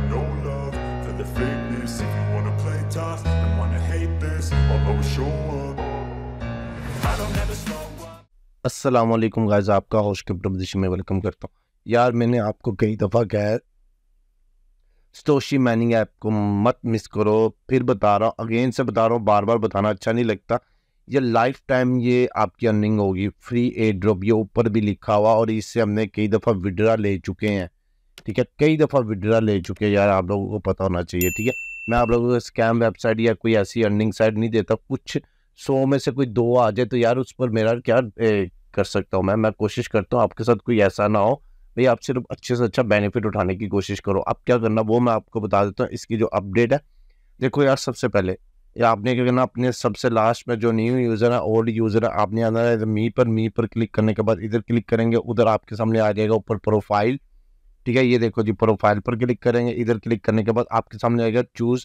got no love for the fakeness If you wanna play tough and wanna hate this I'll always show up I don't ever slow अस्सलाम वालेकुम guys आपका होश के प्रदर्शन में welcome करता हूँ यार मैंने आपको कई दफ़ा कहा स्टोशी माइनिंग ऐप को मत मिस करो फिर बता रहा हूँ अगेन से बता रहा हूँ बार बार बताना अच्छा नहीं लगता ये लाइफ टाइम ये आपकी अर्निंग होगी फ्री एयर ड्रॉप ये ऊपर भी लिखा हुआ और इससे हमने कई दफ़ा विड्रा ले चुके हैं ठीक है कई दफ़ा विड्रा ले चुके हैं यार आप लोगों को पता होना चाहिए ठीक है मैं आप लोगों को स्कैम वेबसाइट या कोई ऐसी अर्निंग साइट नहीं देता कुछ सौ में से कोई दो आ जाए तो यार उस पर मेरा क्या ए, कर सकता हूँ मैं मैं कोशिश करता हूँ आपके साथ कोई ऐसा ना हो भाई आप सिर्फ अच्छे से अच्छा बेनिफिट उठाने की कोशिश करो अब क्या करना वो मैं आपको बता देता हूँ इसकी जो अपडेट है देखो यार सबसे पहले या आपने क्या करना अपने सबसे लास्ट में जो न्यू यूज़र है ओल्ड यूज़र है आपने आना है मी पर मी पर क्लिक करने के बाद इधर क्लिक करेंगे उधर आपके सामने आ जाएगा ऊपर प्रोफाइल ठीक है ये देखो जी प्रोफाइल पर क्लिक करेंगे इधर क्लिक करने के बाद आपके सामने आएगा चूज़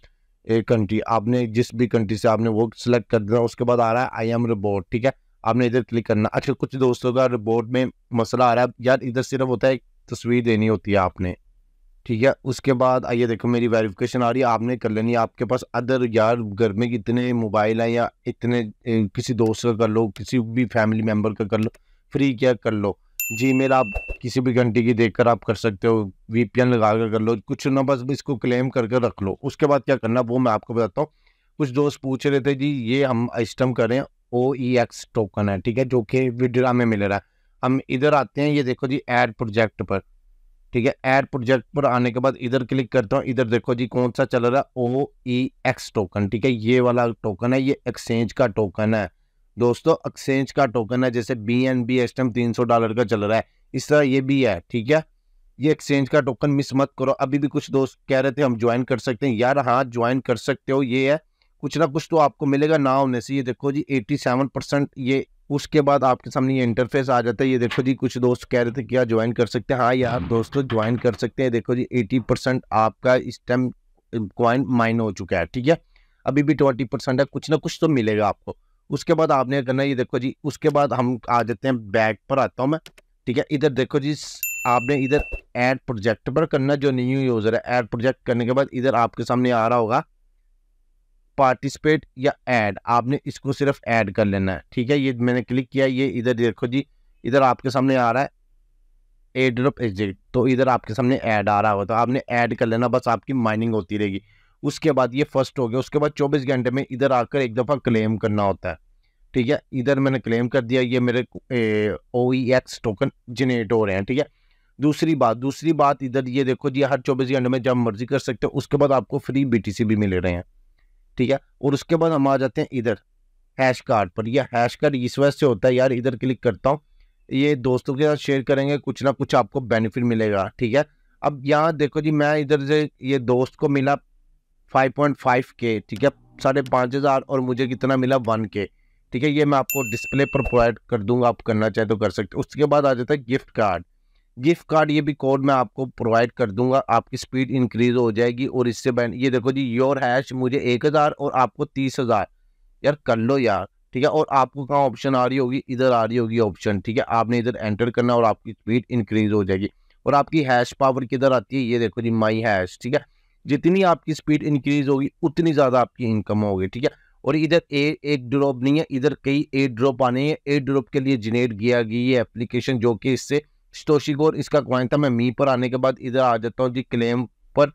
ए कंट्री आपने जिस भी कंट्री से आपने वो सिलेक्ट कर देना उसके बाद आ रहा है आई एम रिबोर्ट ठीक है आपने इधर क्लिक करना अच्छा कुछ दोस्तों का रिबोर्ट में मसला आ रहा है यार इधर सिर्फ होता है तस्वीर देनी होती है आपने ठीक है उसके बाद आइए देखो मेरी वेरिफिकेशन आ रही है आपने कर लेनी आपके पास अदर यार घर में कितने मोबाइल हैं या इतने किसी दोस्त का कर लो किसी भी फैमिली मेम्बर का कर लो फ्री क्या कर लो जी मेल आप किसी भी घंटे की देख कर आप कर सकते हो वी पी एन लगा कर कर लो कुछ ना बस इसको क्लेम करके रख लो उसके बाद क्या करना वो मैं आपको बताता हूँ कुछ दोस्त पूछ रहे थे जी ये हम सिस्टम करें ओ ई एक्स टोकन है ठीक है जो कि विड्रा में मिल रहा है हम इधर आते हैं ये देखो जी एड प्रोजेक्ट पर ठीक है एड प्रोजेक्ट पर आने के बाद इधर क्लिक करता हूँ इधर देखो जी कौन सा चल रहा है ओ ई एक्स टोकन ठीक है ये वाला टोकन है ये एक्सचेंज का टोकन है दोस्तों एक्सचेंज का टोकन है जैसे B N B S time तीन सौ डॉलर का चल रहा है इस तरह ये भी है ठीक है ये एक्सचेंज का टोकन मिस मत करो अभी भी कुछ दोस्त कह रहे थे हम ज्वाइन कर सकते हैं यार हाँ ज्वाइन कर सकते हो ये है कुछ ना कुछ तो आपको मिलेगा ना होने से ये देखो जी एटी सेवन परसेंट ये उसके बाद आपके सामने ये इंटरफेस आ जाता है ये देखो जी कुछ दोस्त कह रहे थे क्या ज्वाइन कर सकते हैं हाँ यार दोस्तों ज्वाइन कर सकते हैं देखो जी एटी परसेंट आपका इस टाइम क्वाइन माइन हो चुका है ठीक है अभी भी ट्वेंटी परसेंट है कुछ ना कुछ तो मिलेगा आपको उसके बाद आपने करना ये देखो जी उसके बाद हम आ जाते हैं बैक पर आता हूँ मैं ठीक है इधर देखो जी आपने इधर ऐड प्रोजेक्ट पर करना जो न्यू यूज़र है ऐड प्रोजेक्ट करने के बाद इधर आपके सामने आ रहा होगा पार्टिसिपेट या ऐड आपने इसको सिर्फ ऐड कर लेना है ठीक है ये मैंने क्लिक किया ये इधर देखो जी इधर आपके सामने आ रहा है ए ड्रॉप एग्जिट तो इधर आपके सामने ऐड आ रहा होगा तो आपने ऐड कर लेना बस आपकी माइनिंग होती रहेगी उसके बाद ये फर्स्ट हो गया उसके बाद चौबीस घंटे में इधर आकर एक दफ़ा क्लेम करना होता है ठीक है इधर मैंने क्लेम कर दिया ये मेरे O E X token generate हो रहे हैं ठीक है दूसरी बात दूसरी बात इधर ये देखो जी हर चौबीस घंटे में जब मर्जी कर सकते हो उसके बाद आपको फ्री सी भी मिल रहे हैं ठीक है और उसके बाद हम आ जाते हैं इधर हैश कार्ड पर यह हैश कार्ड इस वजह से होता है यार इधर क्लिक करता हूँ ये दोस्तों के साथ शेयर करेंगे कुछ ना कुछ आपको बेनिफिट मिलेगा ठीक है अब यहाँ देखो जी मैं इधर से ये दोस्त को मिला फाइव पॉइंट फाइव के ठीक है साढ़े पाँच हज़ार और मुझे कितना मिला वन के ठीक है ये मैं आपको डिस्प्ले पर प्रोवाइड कर दूंगा आप करना चाहे तो कर सकते उसके बाद आ जाता है गिफ्ट कार्ड गिफ्ट कार्ड ये भी कोड मैं आपको प्रोवाइड कर दूंगा आपकी स्पीड इंक्रीज हो जाएगी और इससे बैन ये देखो जी योर हैश मुझे एक हज़ार और आपको तीस हज़ार यार कर लो यार ठीक है और आपको कहाँ ऑप्शन आ रही होगी इधर आ रही होगी ऑप्शन ठीक है आपने इधर एंटर करना और आपकी स्पीड इंक्रीज हो जाएगी और आपकी हैश पावर किधर आती है ये देखो जी माई हैश ठीक है जितनी आपकी स्पीड इंक्रीज होगी उतनी ज़्यादा आपकी इनकम होगी ठीक है और इधर ए, एक ड्रॉप नहीं है इधर कई ए ड्रॉप आने हैं ए ड्रॉप के लिए जनरेट किया गई है एप्लीकेशन जो कि इससे स्टोशिक और इसका क्वाइन था मैं मी पर आने के बाद इधर आ जाता हूँ जी क्लेम पर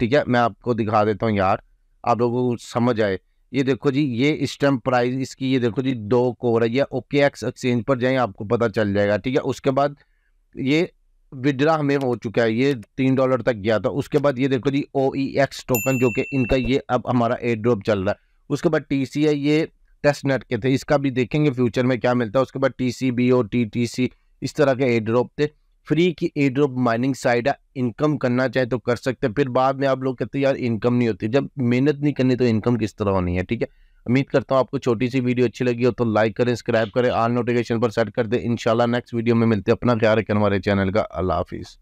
ठीक है मैं आपको दिखा देता हूँ यार आप लोगों को समझ आए ये देखो जी ये इस टाइम प्राइस इसकी ये देखो जी दो को रही है ओके एक्स एक्सचेंज पर जाए आपको पता चल जाएगा ठीक है उसके बाद ये विड्रा हमें हो चुका है ये तीन डॉलर तक गया था उसके बाद ये देखो जी ओ ई एक्स टोकन जो कि इनका ये अब हमारा एयर ड्रॉप चल रहा है उसके बाद टी सी है ये टेस्ट नेट के थे इसका भी देखेंगे फ्यूचर में क्या मिलता है उसके बाद T C B O T T C इस तरह के एयर ड्रॉप थे फ्री की एयर ड्रॉप माइनिंग साइड है इनकम करना चाहे तो कर सकते फिर बाद में आप लोग कहते यार इनकम नहीं होती जब मेहनत नहीं करनी तो इनकम किस तरह होनी है ठीक है उम्मीद करता हूँ आपको छोटी सी वीडियो अच्छी लगी हो तो लाइक करें सब्सक्राइब करें आल नोटिफिकेशन पर सेट कर दें इंशाल्लाह नेक्स्ट वीडियो में मिलते हैं अपना ख्याल रखें हमारे चैनल का अल्लाह हाफिज़